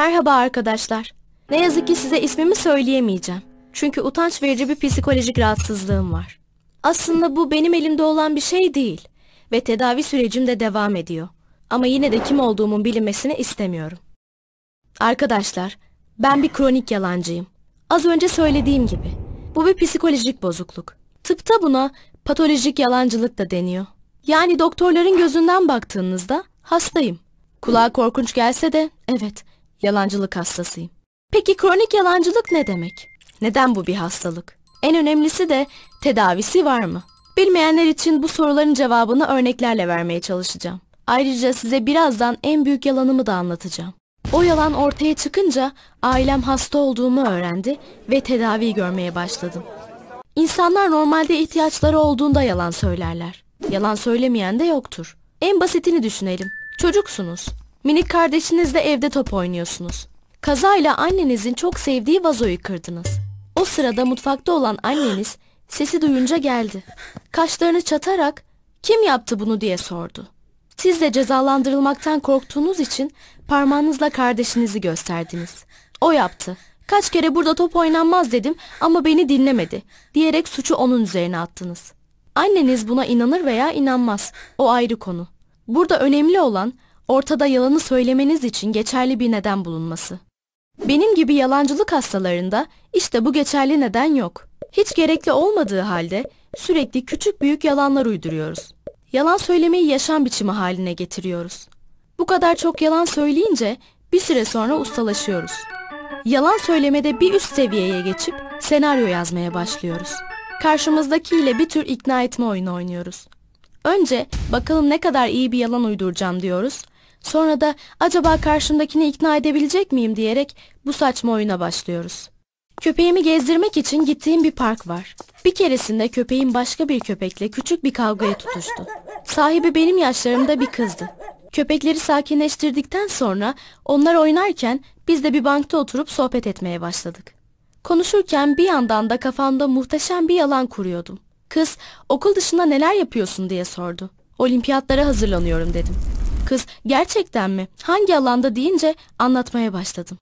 Merhaba arkadaşlar. Ne yazık ki size ismimi söyleyemeyeceğim. Çünkü utanç verici bir psikolojik rahatsızlığım var. Aslında bu benim elimde olan bir şey değil. Ve tedavi sürecim de devam ediyor. Ama yine de kim olduğumun bilinmesini istemiyorum. Arkadaşlar, ben bir kronik yalancıyım. Az önce söylediğim gibi. Bu bir psikolojik bozukluk. Tıpta buna patolojik yalancılık da deniyor. Yani doktorların gözünden baktığınızda hastayım. Kulağa korkunç gelse de evet Yalancılık hastasıyım. Peki kronik yalancılık ne demek? Neden bu bir hastalık? En önemlisi de tedavisi var mı? Bilmeyenler için bu soruların cevabını örneklerle vermeye çalışacağım. Ayrıca size birazdan en büyük yalanımı da anlatacağım. O yalan ortaya çıkınca ailem hasta olduğumu öğrendi ve tedavi görmeye başladım. İnsanlar normalde ihtiyaçları olduğunda yalan söylerler. Yalan söylemeyen de yoktur. En basitini düşünelim. Çocuksunuz. Minik kardeşinizle evde top oynuyorsunuz. Kazayla annenizin çok sevdiği vazoyu kırdınız. O sırada mutfakta olan anneniz sesi duyunca geldi. Kaşlarını çatarak kim yaptı bunu diye sordu. Siz de cezalandırılmaktan korktuğunuz için parmağınızla kardeşinizi gösterdiniz. O yaptı. Kaç kere burada top oynanmaz dedim ama beni dinlemedi diyerek suçu onun üzerine attınız. Anneniz buna inanır veya inanmaz. O ayrı konu. Burada önemli olan ortada yalanı söylemeniz için geçerli bir neden bulunması. Benim gibi yalancılık hastalarında işte bu geçerli neden yok. Hiç gerekli olmadığı halde sürekli küçük büyük yalanlar uyduruyoruz. Yalan söylemeyi yaşam biçimi haline getiriyoruz. Bu kadar çok yalan söyleyince bir süre sonra ustalaşıyoruz. Yalan söylemede bir üst seviyeye geçip senaryo yazmaya başlıyoruz. Karşımızdakiyle bir tür ikna etme oyunu oynuyoruz. Önce bakalım ne kadar iyi bir yalan uyduracağım diyoruz Sonra da acaba karşımdakini ikna edebilecek miyim diyerek bu saçma oyuna başlıyoruz. Köpeğimi gezdirmek için gittiğim bir park var. Bir keresinde köpeğim başka bir köpekle küçük bir kavgaya tutuştu. Sahibi benim yaşlarımda bir kızdı. Köpekleri sakinleştirdikten sonra onlar oynarken biz de bir bankta oturup sohbet etmeye başladık. Konuşurken bir yandan da kafamda muhteşem bir yalan kuruyordum. Kız okul dışında neler yapıyorsun diye sordu. Olimpiyatlara hazırlanıyorum dedim. Kız gerçekten mi? Hangi alanda deyince anlatmaya başladım.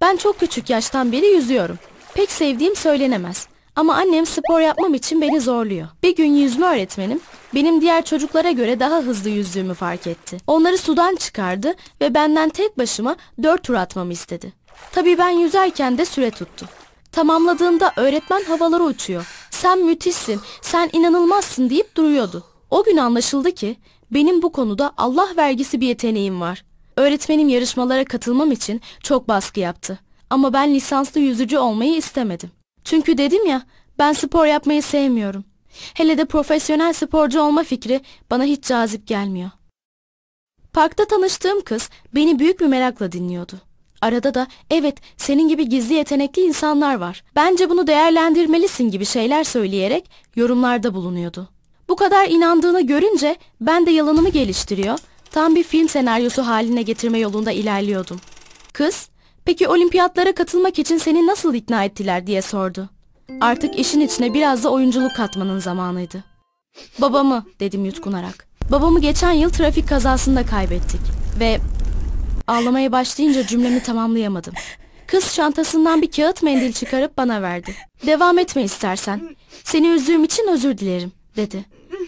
Ben çok küçük yaştan beri yüzüyorum. Pek sevdiğim söylenemez. Ama annem spor yapmam için beni zorluyor. Bir gün yüzme öğretmenim benim diğer çocuklara göre daha hızlı yüzdüğümü fark etti. Onları sudan çıkardı ve benden tek başıma dört tur atmamı istedi. Tabii ben yüzerken de süre tuttu. Tamamladığında öğretmen havalara uçuyor. Sen müthişsin, sen inanılmazsın deyip duruyordu. O gün anlaşıldı ki benim bu konuda Allah vergisi bir yeteneğim var. Öğretmenim yarışmalara katılmam için çok baskı yaptı. Ama ben lisanslı yüzücü olmayı istemedim. Çünkü dedim ya ben spor yapmayı sevmiyorum. Hele de profesyonel sporcu olma fikri bana hiç cazip gelmiyor. Parkta tanıştığım kız beni büyük bir merakla dinliyordu. Arada da evet senin gibi gizli yetenekli insanlar var. Bence bunu değerlendirmelisin gibi şeyler söyleyerek yorumlarda bulunuyordu. Bu kadar inandığını görünce ben de yalanımı geliştiriyor, tam bir film senaryosu haline getirme yolunda ilerliyordum. Kız, peki olimpiyatlara katılmak için seni nasıl ikna ettiler diye sordu. Artık işin içine biraz da oyunculuk katmanın zamanıydı. Babamı dedim yutkunarak. Babamı geçen yıl trafik kazasında kaybettik ve ağlamaya başlayınca cümlemi tamamlayamadım. Kız çantasından bir kağıt mendil çıkarıp bana verdi. Devam etme istersen. Seni üzdüğüm için özür dilerim dedi.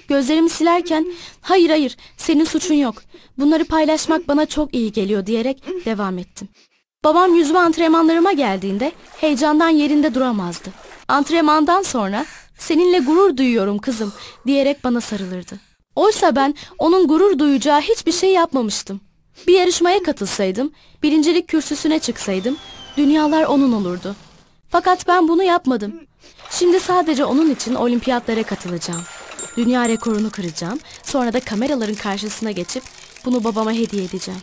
Gözlerimi silerken hayır hayır senin suçun yok. Bunları paylaşmak bana çok iyi geliyor diyerek devam ettim. Babam yüzme antrenmanlarıma geldiğinde heyecandan yerinde duramazdı. Antrenmandan sonra seninle gurur duyuyorum kızım diyerek bana sarılırdı. Oysa ben onun gurur duyacağı hiçbir şey yapmamıştım. Bir yarışmaya katılsaydım, birincilik kürsüsüne çıksaydım dünyalar onun olurdu. Fakat ben bunu yapmadım. Şimdi sadece onun için olimpiyatlara katılacağım. Dünya rekorunu kıracağım. Sonra da kameraların karşısına geçip bunu babama hediye edeceğim.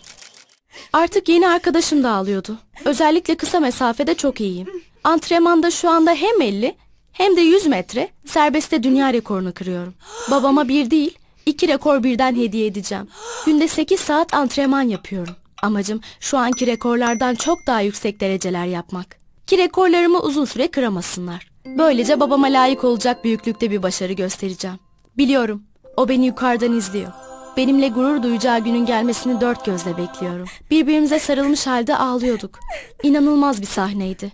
Artık yeni arkadaşım da ağlıyordu. Özellikle kısa mesafede çok iyiyim. Antrenmanda şu anda hem 50 hem de 100 metre serbestte dünya rekorunu kırıyorum. Babama bir değil, iki rekor birden hediye edeceğim. Günde 8 saat antrenman yapıyorum. Amacım şu anki rekorlardan çok daha yüksek dereceler yapmak. Ki rekorlarımı uzun süre kıramasınlar. Böylece babama layık olacak büyüklükte bir başarı göstereceğim. Biliyorum. O beni yukarıdan izliyor. Benimle gurur duyacağı günün gelmesini dört gözle bekliyorum. Birbirimize sarılmış halde ağlıyorduk. İnanılmaz bir sahneydi.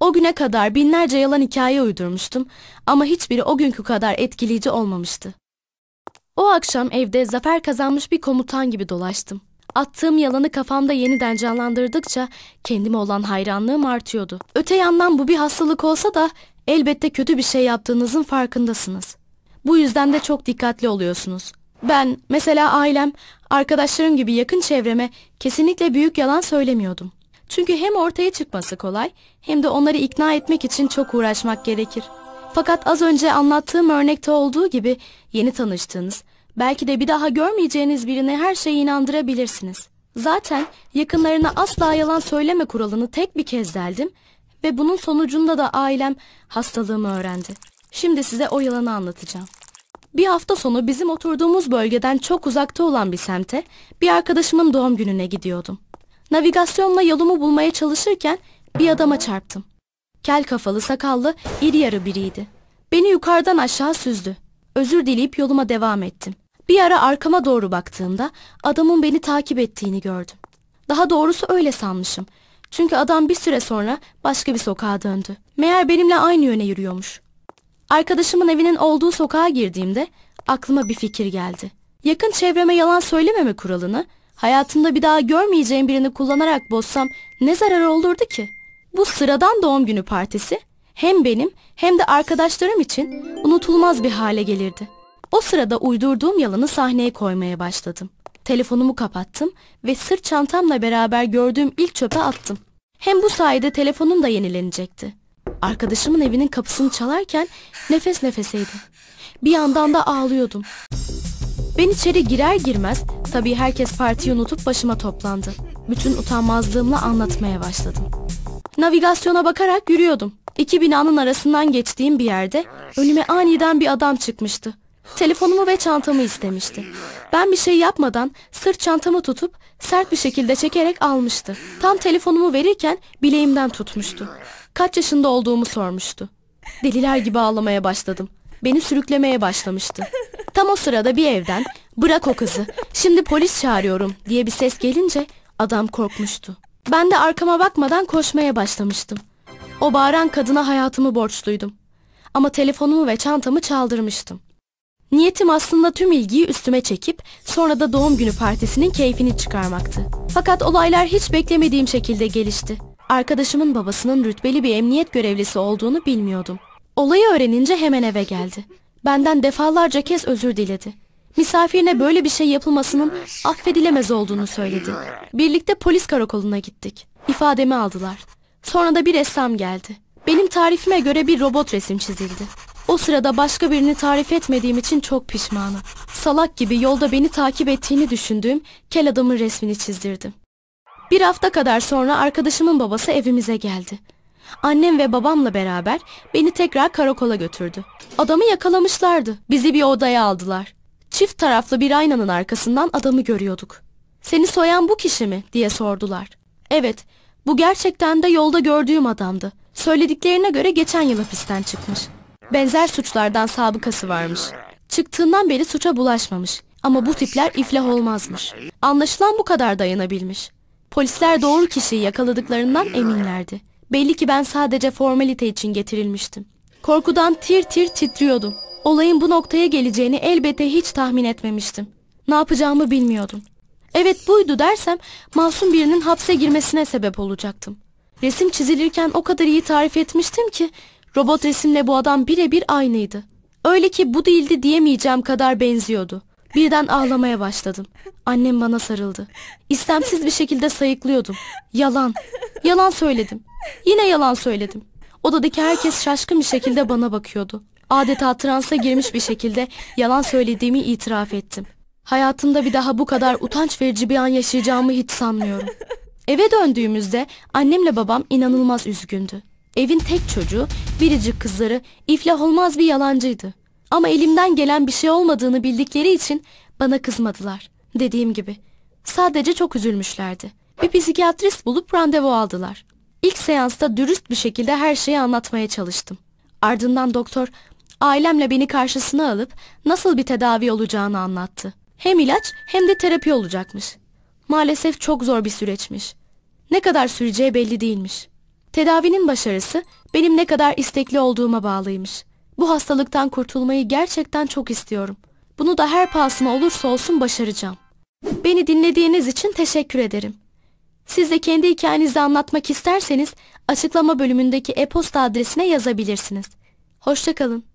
O güne kadar binlerce yalan hikaye uydurmuştum ama hiçbiri o günkü kadar etkileyici olmamıştı. O akşam evde zafer kazanmış bir komutan gibi dolaştım. Attığım yalanı kafamda yeniden canlandırdıkça kendime olan hayranlığım artıyordu. Öte yandan bu bir hastalık olsa da elbette kötü bir şey yaptığınızın farkındasınız. Bu yüzden de çok dikkatli oluyorsunuz. Ben mesela ailem, arkadaşlarım gibi yakın çevreme kesinlikle büyük yalan söylemiyordum. Çünkü hem ortaya çıkması kolay hem de onları ikna etmek için çok uğraşmak gerekir. Fakat az önce anlattığım örnekte olduğu gibi yeni tanıştığınız, belki de bir daha görmeyeceğiniz birine her şeyi inandırabilirsiniz. Zaten yakınlarına asla yalan söyleme kuralını tek bir kez deldim ve bunun sonucunda da ailem hastalığımı öğrendi. Şimdi size o yılanı anlatacağım. Bir hafta sonu bizim oturduğumuz bölgeden çok uzakta olan bir semte bir arkadaşımın doğum gününe gidiyordum. Navigasyonla yolumu bulmaya çalışırken bir adama çarptım. Kel kafalı sakallı iri yarı biriydi. Beni yukarıdan aşağı süzdü. Özür dileyip yoluma devam ettim. Bir ara arkama doğru baktığımda adamın beni takip ettiğini gördüm. Daha doğrusu öyle sanmışım. Çünkü adam bir süre sonra başka bir sokağa döndü. Meğer benimle aynı yöne yürüyormuş. Arkadaşımın evinin olduğu sokağa girdiğimde aklıma bir fikir geldi. Yakın çevreme yalan söylememe kuralını hayatımda bir daha görmeyeceğim birini kullanarak bozsam ne zararı olurdu ki? Bu sıradan doğum günü partisi hem benim hem de arkadaşlarım için unutulmaz bir hale gelirdi. O sırada uydurduğum yalanı sahneye koymaya başladım. Telefonumu kapattım ve sırt çantamla beraber gördüğüm ilk çöpe attım. Hem bu sayede telefonum da yenilenecekti. Arkadaşımın evinin kapısını çalarken nefes nefeseydim. Bir yandan da ağlıyordum. Ben içeri girer girmez tabii herkes partiyi unutup başıma toplandı. Bütün utanmazlığımla anlatmaya başladım. Navigasyona bakarak yürüyordum. İki binanın arasından geçtiğim bir yerde önüme aniden bir adam çıkmıştı. Telefonumu ve çantamı istemişti. Ben bir şey yapmadan sırt çantamı tutup sert bir şekilde çekerek almıştı. Tam telefonumu verirken bileğimden tutmuştu kaç yaşında olduğumu sormuştu. Deliler gibi ağlamaya başladım. Beni sürüklemeye başlamıştı. Tam o sırada bir evden bırak o kızı şimdi polis çağırıyorum diye bir ses gelince adam korkmuştu. Ben de arkama bakmadan koşmaya başlamıştım. O bağıran kadına hayatımı borçluydum. Ama telefonumu ve çantamı çaldırmıştım. Niyetim aslında tüm ilgiyi üstüme çekip sonra da doğum günü partisinin keyfini çıkarmaktı. Fakat olaylar hiç beklemediğim şekilde gelişti. Arkadaşımın babasının rütbeli bir emniyet görevlisi olduğunu bilmiyordum. Olayı öğrenince hemen eve geldi. Benden defalarca kez özür diledi. Misafirine böyle bir şey yapılmasının affedilemez olduğunu söyledi. Birlikte polis karakoluna gittik. İfademi aldılar. Sonra da bir ressam geldi. Benim tarifime göre bir robot resim çizildi. O sırada başka birini tarif etmediğim için çok pişmanım. Salak gibi yolda beni takip ettiğini düşündüğüm kel adamın resmini çizdirdim. Bir hafta kadar sonra arkadaşımın babası evimize geldi. Annem ve babamla beraber beni tekrar karakola götürdü. Adamı yakalamışlardı. Bizi bir odaya aldılar. Çift taraflı bir aynanın arkasından adamı görüyorduk. Seni soyan bu kişi mi diye sordular. Evet, bu gerçekten de yolda gördüğüm adamdı. Söylediklerine göre geçen yıl hapisten çıkmış. Benzer suçlardan sabıkası varmış. Çıktığından beri suça bulaşmamış. Ama bu tipler iflah olmazmış. Anlaşılan bu kadar dayanabilmiş. Polisler doğru kişiyi yakaladıklarından eminlerdi. Belli ki ben sadece formalite için getirilmiştim. Korkudan tir tir titriyordum. Olayın bu noktaya geleceğini elbette hiç tahmin etmemiştim. Ne yapacağımı bilmiyordum. Evet buydu dersem masum birinin hapse girmesine sebep olacaktım. Resim çizilirken o kadar iyi tarif etmiştim ki robot resimle bu adam birebir aynıydı. Öyle ki bu değildi diyemeyeceğim kadar benziyordu. Birden ağlamaya başladım. Annem bana sarıldı. İstemsiz bir şekilde sayıklıyordum. Yalan. Yalan söyledim. Yine yalan söyledim. Odadaki herkes şaşkın bir şekilde bana bakıyordu. Adeta transa girmiş bir şekilde yalan söylediğimi itiraf ettim. Hayatımda bir daha bu kadar utanç verici bir an yaşayacağımı hiç sanmıyorum. Eve döndüğümüzde annemle babam inanılmaz üzgündü. Evin tek çocuğu, biricik kızları iflah olmaz bir yalancıydı. Ama elimden gelen bir şey olmadığını bildikleri için bana kızmadılar. Dediğim gibi sadece çok üzülmüşlerdi. Bir psikiyatrist bulup randevu aldılar. İlk seansta dürüst bir şekilde her şeyi anlatmaya çalıştım. Ardından doktor ailemle beni karşısına alıp nasıl bir tedavi olacağını anlattı. Hem ilaç hem de terapi olacakmış. Maalesef çok zor bir süreçmiş. Ne kadar süreceği belli değilmiş. Tedavinin başarısı benim ne kadar istekli olduğuma bağlıymış. Bu hastalıktan kurtulmayı gerçekten çok istiyorum. Bunu da her pahasına olursa olsun başaracağım. Beni dinlediğiniz için teşekkür ederim. Siz de kendi hikayenizi anlatmak isterseniz açıklama bölümündeki e-posta adresine yazabilirsiniz. Hoşçakalın.